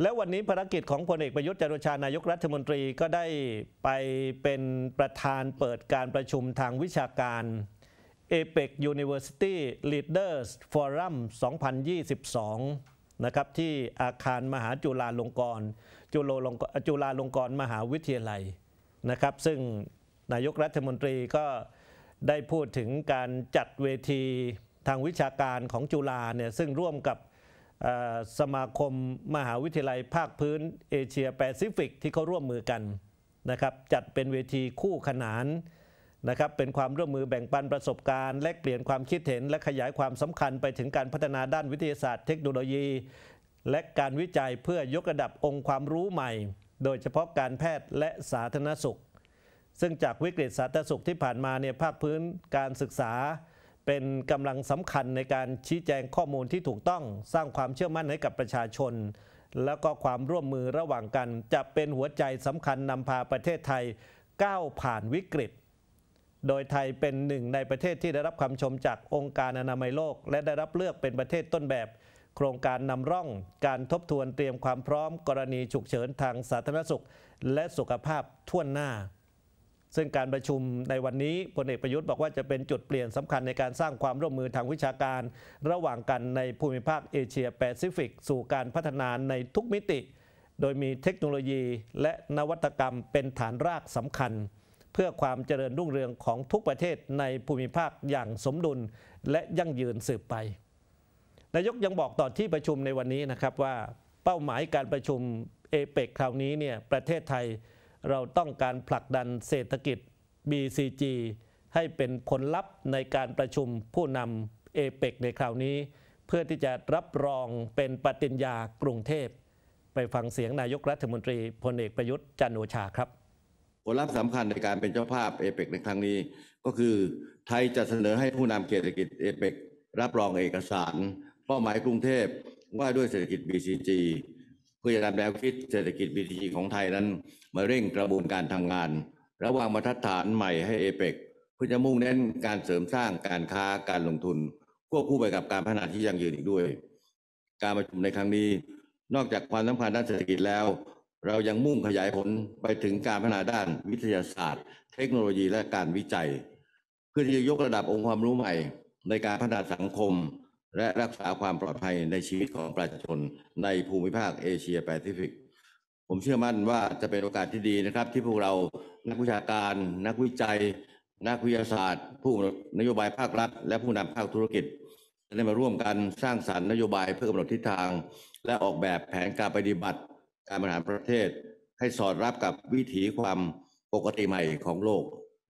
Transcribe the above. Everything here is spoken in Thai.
แล้ววันนี้ภารกิจของพลเอกประยุทธ์จันโอชานายกรัฐมนตรี ก็ได้ไปเป็นประธานเปิดการประชุมทางวิชาการ APEC University Leaders Forum 2022นะครับที่อาคารมหาจุฬาลงกรณ์จุฬาลงจุฬาลงกรณ์มหาวิทยาลัยนะครับซึ่งนายกรัฐมนตรีก็ได้พูดถึงการจัดเวทีทางวิชาการของจุฬาเนี่ยซึ่งร่วมกับสมาคมมหาวิทยาลัยภาคพื้นเอเชียแปซิฟิกที่เขาร่วมมือกันนะครับจัดเป็นเวทีคู่ขนานนะครับเป็นความร่วมมือแบ่งปันประสบการณ์แลกเปลี่ยนความคิดเห็นและขยายความสำคัญไปถึงการพัฒนาด้านวิทยาศาสตร์เทคโนโลยี และการวิจัยเพื่อยกระดับองค์ความรู้ใหม่ โดยเฉพาะการแพทย์และสาธารณสุข ซึ่งจากวิกฤตสาธารณสุขที่ผ่านมาเนี่ยภาคพื้นการศึกษาเป็นกำลังสำคัญในการชี้แจงข้อมูลที่ถูกต้อง สร้างความเชื่อมั่นให้กับประชาชน แล้วก็ความร่วมมือระหว่างกันจะเป็นหัวใจสำคัญนำพาประเทศไทยก้าวผ่านวิกฤต โดยไทยเป็นหนึ่งในประเทศที่ได้รับคำชมจากองค์การอนามัยโลก และได้รับเลือกเป็นประเทศต้นแบบ โครงการนำร่อง การทบทวนเตรียมความพร้อมกรณีฉุกเฉินทางสาธารณสุข และสุขภาพทั่วหน้าซึ่งการประชุมในวันนี้พลเอกประยุทธ์บอกว่าจะเป็นจุดเปลี่ยนสำคัญในการสร้างความร่วมมือทางวิชาการ ระหว่างกันในภูมิภาคเอเชียแปซิฟิก สู่การพัฒนาในทุกมิติ โดยมีเทคโนโลยีและนวัตกรรมเป็นฐานรากสำคัญ เพื่อความเจริญรุ่งเรืองของทุกประเทศในภูมิภาคอย่างสมดุล และยั่งยืนสืบไปนายกยังบอกต่อที่ประชุมในวันนี้นะครับว่าเป้าหมายการประชุมเอเปกคราวนี้เนี่ยประเทศไทยเราต้องการผลักดันเศรษฐกิจ BCG ให้เป็นผลลัพธ์ในการประชุมผู้นำเอเปกในคราวนี้ เพื่อที่จะรับรองเป็นปฏิญญากรุงเทพไปฟังเสียงนายกรัฐมนตรีพลเอกประยุทธ์จันโอชาครับผลลัพธ์สำคัญในการเป็นเจ้าภาพเอเปกในครั้งนี้ ก็คือไทยจะเสนอให้ผู้นำเศรษฐกิจเอเปกรับรองเอกสารเป้าหมายกรุงเทพว่าด้วยเศรษฐกิจ BCG พื่อจะนำแนวคิดเศรษฐกิจบีทีของไทยนั้น มาเร่งกระบวนการทำงาน ระวางมาตรฐานใหม่ให้เอเปกเพื่อจะมุ่งเน้นการเสริมสร้างการค้าการลงทุน ควบคู่ไปกับการพัฒนาที่ยั่งยืนอีกด้วย การประชุมในครั้งนี้ นอกจากความสำคัญด้านเศรษฐกิจแล้ว เรายังมุ่งขยายผลไปถึงการพัฒนาด้าน วิทยาศาสตร์ เทคโนโลยีและการวิจัย เพื่อที่จะยกระดับองค์ความรู้ใหม่ ในการพัฒนาสังคมและรักษาความปลอดภัยในชีวิตของประชาชน ในภูมิภาคเอเชียแปซิฟิก ผมเชื่อมั่นว่าจะเป็นโอกาสที่ดีนะครับ ที่พวกเรา นักวิชาการ นักวิจัย นักวิทยาศาสตร์ ผู้นโยบายภาครัฐ และผู้นำภาคธุรกิจ จะได้มาร่วมกันสร้างสรรค์นโยบายเพื่อกำหนดทิศทาง และออกแบบแผนการปฏิบัติการบริหารประเทศ ให้สอดรับกับวิถีความปกติใหม่ของโลก